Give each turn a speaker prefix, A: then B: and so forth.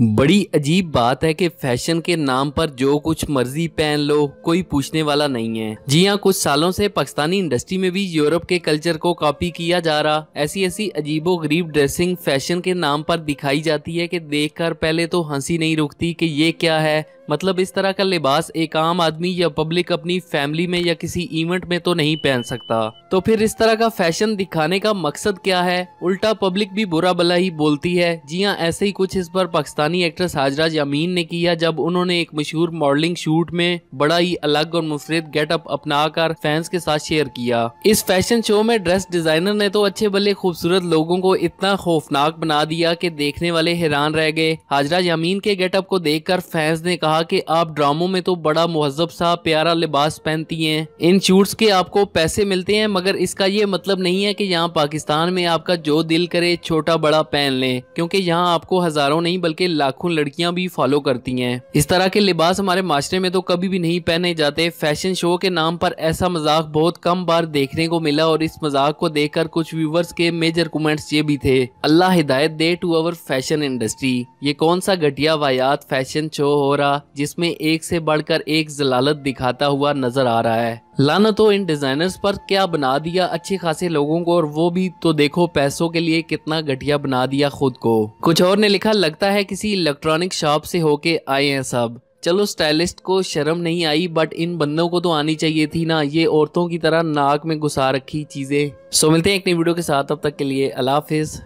A: बड़ी अजीब बात है कि फैशन के नाम पर जो कुछ मर्जी पहन लो कोई पूछने वाला नहीं है जी हाँ कुछ सालों से पाकिस्तानी इंडस्ट्री में भी यूरोप के कल्चर को कॉपी किया जा रहा ऐसी ऐसी अजीबो गरीब ड्रेसिंग फैशन के नाम पर दिखाई जाती है कि देखकर पहले तो हंसी नहीं रुकती कि ये क्या है मतलब इस तरह का लिबास एक आम आदमी या पब्लिक अपनी फैमिली में या किसी इवेंट में तो नहीं पहन सकता तो फिर इस तरह का फैशन दिखाने का मकसद क्या है उल्टा पब्लिक भी बुरा भला ही बोलती है जी हाँ ऐसे ही कुछ इस पर पाकिस्तान पाकिस्तानी एक्ट्रेस हाजरा यामीन ने किया जब उन्होंने एक मशहूर मॉडलिंग शूट में बड़ा ही अलग और मुफरत गेटअप अपनाकर फैंस के साथ शेयर किया इस फैशन शो में ड्रेस डिजाइनर ने तो अच्छे बल्ले खूबसूरत लोगों को इतना खौफनाक बना दिया कि देखने वाले हैरान रह गए हाजराज यामीन के गेटअप को देखकर फैंस ने कहा की आप ड्रामो में तो बड़ा महजब सा प्यारा लिबास पहनती है इन शूट के आपको पैसे मिलते हैं मगर इसका ये मतलब नहीं है की यहाँ पाकिस्तान में आपका जो दिल करे छोटा बड़ा पहन लें क्योंकि यहाँ आपको हजारों नहीं बल्कि लाखों लड़कियां भी फॉलो करती हैं इस तरह के लिबास हमारे माशरे में तो कभी भी नहीं पहने जाते फैशन शो के नाम पर ऐसा मजाक बहुत कम बार देखने को मिला और इस मजाक को देखकर कुछ व्यूवर्स के मेजर कमेंट्स ये भी थे अल्लाह हिदायत दे टू अवर फैशन इंडस्ट्री ये कौन सा घटिया वायात फैशन शो हो रहा जिसमे एक से बढ़कर एक जलालत दिखाता हुआ नजर आ रहा है लाना तो इन डिज़ाइनर्स पर क्या बना दिया अच्छे खासे लोगों को और वो भी तो देखो पैसों के लिए कितना घटिया बना दिया खुद को कुछ और ने लिखा लगता है किसी इलेक्ट्रॉनिक शॉप से होके आए हैं सब चलो स्टाइलिस्ट को शर्म नहीं आई बट इन बंदों को तो आनी चाहिए थी ना ये औरतों की तरह नाक में घुसा रखी चीजें सो मिलते हैं एक नई वीडियो के साथ अब तक के लिए अलाफिज